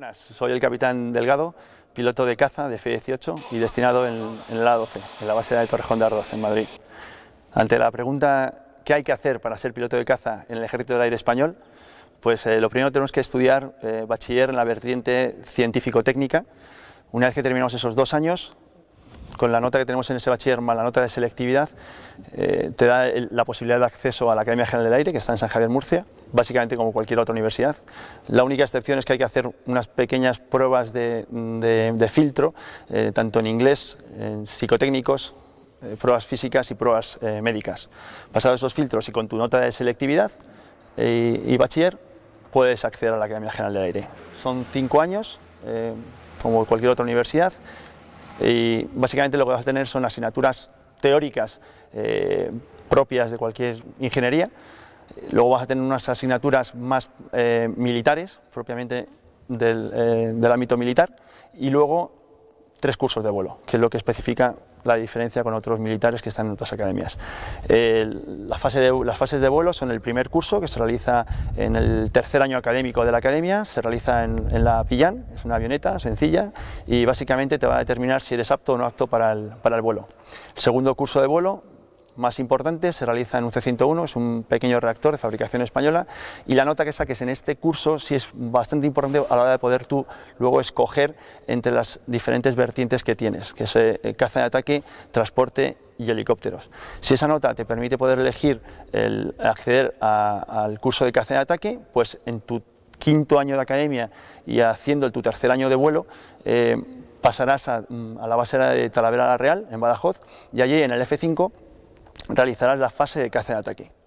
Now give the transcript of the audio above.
buenas, soy el capitán Delgado, piloto de caza de F-18 y destinado en, en, la 12, en la base de Torrejón de Ardoz, en Madrid. Ante la pregunta ¿qué hay que hacer para ser piloto de caza en el Ejército del Aire Español? Pues eh, lo primero tenemos que estudiar eh, bachiller en la vertiente científico-técnica. Una vez que terminamos esos dos años, con la nota que tenemos en ese bachiller más la nota de selectividad, eh, te da la posibilidad de acceso a la Academia General del Aire, que está en San Javier, Murcia, básicamente como cualquier otra universidad. La única excepción es que hay que hacer unas pequeñas pruebas de, filtro, eh, tanto en inglés, en psicotécnicos, eh, pruebas físicas y pruebas médicas. Pasados esos filtros y con tu nota de selectividad y bachiller, puedes acceder a la Academia General del Aire. Son cinco años, como cualquier otra universidad, y básicamente lo que vas a tener son asignaturas teóricas eh, propias de cualquier ingeniería. Luego vas a tener unas asignaturas más eh, militares, propiamente del, eh, del, ámbito militar. Y luego tres cursos de vuelo, que es lo que especifica la diferencia con otros militares que están en otras academias. de, las fases de vuelo son el primer curso que se realiza en el tercer año académico de la academia, se realiza en, la Pillán, es una avioneta sencilla y básicamente te va a determinar si eres apto o no apto para el, para el vuelo. El segundo curso de vuelo más importante se realiza en un C101, es un pequeño reactor de fabricación española, y la nota que saques en este curso sí es bastante importante a la hora de poder tú luego escoger entre las diferentes vertientes que tienes, que es eh, caza de ataque, transporte y helicópteros. Si esa nota te permite poder elegir el acceder al curso de caza de ataque, pues en tu quinto año de academia y haciendo tu tercer año de vuelo, eh, pasarás mm, a, la base de Talavera la Real, en Badajoz, y allí en el F5 realizarás la fase de caza de ataque.